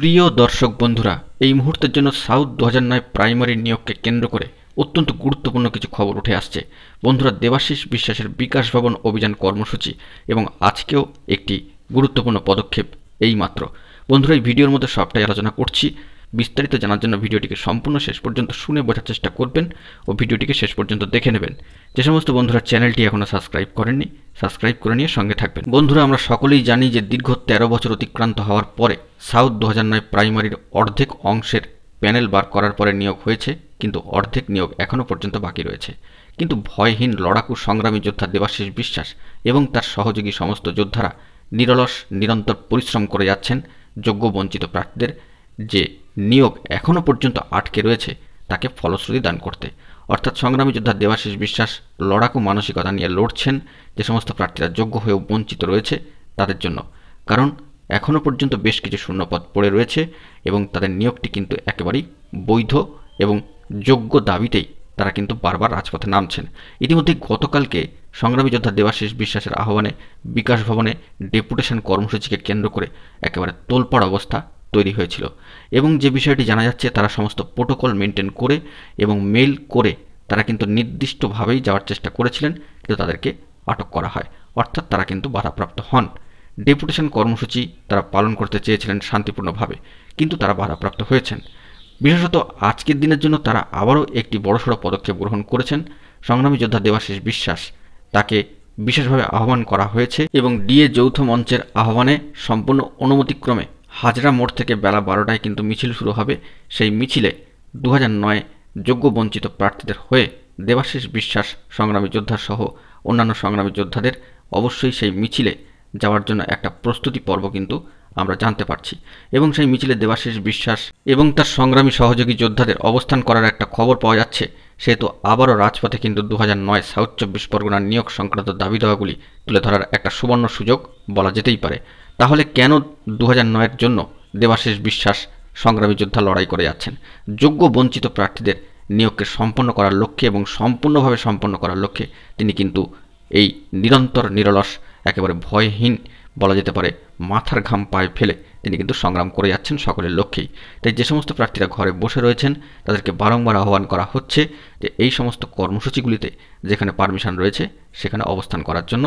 প্রিয় দর্শক বন্ধুরা এই মুহূর্তের জন্য সাউথ দু প্রাইমারি নিয়োগকে কেন্দ্র করে অত্যন্ত গুরুত্বপূর্ণ কিছু খবর উঠে আসছে বন্ধুরা দেবাশিস বিশ্বাসের বিকাশ ভবন অভিযান কর্মসূচি এবং আজকেও একটি গুরুত্বপূর্ণ পদক্ষেপ এই মাত্র বন্ধুরা এই ভিডিওর মধ্যে সবটাই আলোচনা করছি বিস্তারিত জানার জন্য ভিডিওটিকে সম্পূর্ণ শেষ পর্যন্ত শুনে বোঝার চেষ্টা করবেন ও ভিডিওটিকে শেষ পর্যন্ত দেখে নেবেন যে সমস্ত বন্ধুরা চ্যানেলটি এখনও সাবস্ক্রাইব করেননি সাবস্ক্রাইব করে নিয়ে সঙ্গে থাকবেন বন্ধুরা আমরা সকলেই জানি যে দীর্ঘ তেরো বছর অতিক্রান্ত হওয়ার পরে সাউথ দু প্রাইমারির অর্ধেক অংশের প্যানেল বার করার পরে নিয়োগ হয়েছে কিন্তু অর্ধেক নিয়োগ এখনও পর্যন্ত বাকি রয়েছে কিন্তু ভয়হীন লড়াকু সংগ্রামী যোদ্ধা দেবাশিস বিশ্বাস এবং তার সহযোগী সমস্ত যোদ্ধারা নিরলস নিরন্তর পরিশ্রম করে যাচ্ছেন যোগ্য বঞ্চিত প্রার্থীদের যে নিয়োগ এখনও পর্যন্ত আটকে রয়েছে তাকে ফলশ্রুতি দান করতে অর্থাৎ সংগ্রামী যোদ্ধা দেবাশিস বিশ্বাস লড়াকু মানসিকতা নিয়ে লড়ছেন যে সমস্ত প্রার্থীরা যোগ্য হয়েও বঞ্চিত রয়েছে তাদের জন্য কারণ এখনও পর্যন্ত বেশ কিছু শূন্যপদ পড়ে রয়েছে এবং তাদের নিয়োগটি কিন্তু একেবারেই বৈধ এবং যোগ্য দাবিতেই তারা কিন্তু বারবার রাজপথে নামছেন ইতিমধ্যে গতকালকে সংগ্রামী যোদ্ধা দেবাশিস বিশ্বাসের আহ্বানে বিকাশ ভবনে ডেপুটেশন কর্মসূচিকে কেন্দ্র করে একেবারে তোলপাড় অবস্থা তৈরি হয়েছিল এবং যে বিষয়টি জানা যাচ্ছে তারা সমস্ত প্রোটোকল মেনটেন করে এবং মেল করে তারা কিন্তু নির্দিষ্টভাবেই যাওয়ার চেষ্টা করেছিলেন কিন্তু তাদেরকে আটক করা হয় অর্থাৎ তারা কিন্তু বাধাপ্রাপ্ত হন ডেপুটেশন কর্মসূচি তারা পালন করতে চেয়েছিলেন শান্তিপূর্ণভাবে কিন্তু তারা বাধাপ্রাপ্ত হয়েছেন বিশেষত আজকের দিনের জন্য তারা আবারও একটি বড়সড় পদক্ষেপ গ্রহণ করেছেন সংগ্রামী যোদ্ধা দেবাশিস বিশ্বাস তাকে বিশেষভাবে আহ্বান করা হয়েছে এবং ডিএ যৌথ মঞ্চের আহ্বানে সম্পূর্ণ অনুমতিক্রমে হাজরা মোড় থেকে বেলা বারোটায় কিন্তু মিছিল শুরু হবে সেই মিছিলে দু নয় যোগ্য বঞ্চিত প্রার্থীদের হয়ে দেবাশিস বিশ্বাস সংগ্রামী যোদ্ধাসহ অন্যান্য সংগ্রামী যোদ্ধাদের অবশ্যই সেই মিছিলে যাওয়ার জন্য একটা প্রস্তুতি পর্ব কিন্তু আমরা জানতে পারছি এবং সেই মিছিলে দেবাশিস বিশ্বাস এবং তার সংগ্রামী সহযোগী যোদ্ধাদের অবস্থান করার একটা খবর পাওয়া যাচ্ছে সেহেতু আবারও রাজপথে কিন্তু দু নয় সাউথ চব্বিশ পরগনার নিয়োগ সংক্রান্ত দাবি দেওয়াগুলি তুলে ধরার একটা সুবর্ণ সুযোগ বলা যেতেই পারে তাহলে কেন দু নয়ের জন্য দেবাশিস বিশ্বাস সংগ্রামী যোদ্ধা লড়াই করে যাচ্ছেন যোগ্য বঞ্চিত প্রার্থীদের নিয়োগকে সম্পন্ন করার লক্ষ্যে এবং সম্পূর্ণভাবে সম্পন্ন করার লক্ষ্যে তিনি কিন্তু এই নিরন্তর নিরলস একেবারে ভয়হীন বলা যেতে পারে মাথার ঘাম পায়ে ফেলে তিনি কিন্তু সংগ্রাম করে যাচ্ছেন সকলের লক্ষ্যেই তাই যে সমস্ত প্রার্থীরা ঘরে বসে রয়েছেন তাদেরকে বারংবার আহ্বান করা হচ্ছে যে এই সমস্ত কর্মসূচিগুলিতে যেখানে পারমিশন রয়েছে সেখানে অবস্থান করার জন্য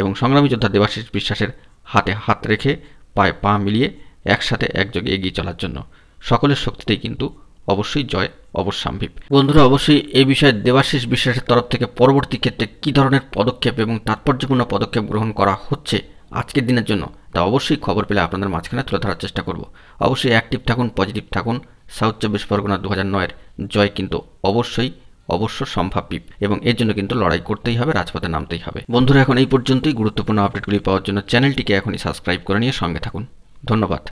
এবং সংগ্রামী যোদ্ধা দেবাশিস বিশ্বাসের হাতে হাত রেখে পায়ে পা মিলিয়ে একসাথে একযোগে এগিয়ে চলার জন্য সকলের শক্তিতেই কিন্তু অবশ্যই জয় অবশ্যম্ভিব বন্ধুরা অবশ্যই এই বিষয়ে দেবাশিস বিশ্বাসের তরফ থেকে পরবর্তী ক্ষেত্রে কী ধরনের পদক্ষেপ এবং তাৎপর্যপূর্ণ পদক্ষেপ গ্রহণ করা হচ্ছে আজকের দিনের জন্য তা অবশ্যই খবর পেলে আপনাদের মাঝখানে তুলে ধরার চেষ্টা করব অবশ্যই অ্যাক্টিভ থাকুন পজিটিভ থাকুন সাউথ চব্বিশ পরগনা দু হাজার নয়ের জয় কিন্তু অবশ্যই অবশ্য সম্ভাব্য এবং এর জন্য কিন্তু লড়াই করতেই হবে রাজপথে নামতেই হবে বন্ধুরা এখন এই পর্যন্তই গুরুত্বপূর্ণ আপডেটগুলি পাওয়ার জন্য চ্যানেলটিকে এখনই সাবস্ক্রাইব করে নিয়ে সঙ্গে থাকুন ধন্যবাদ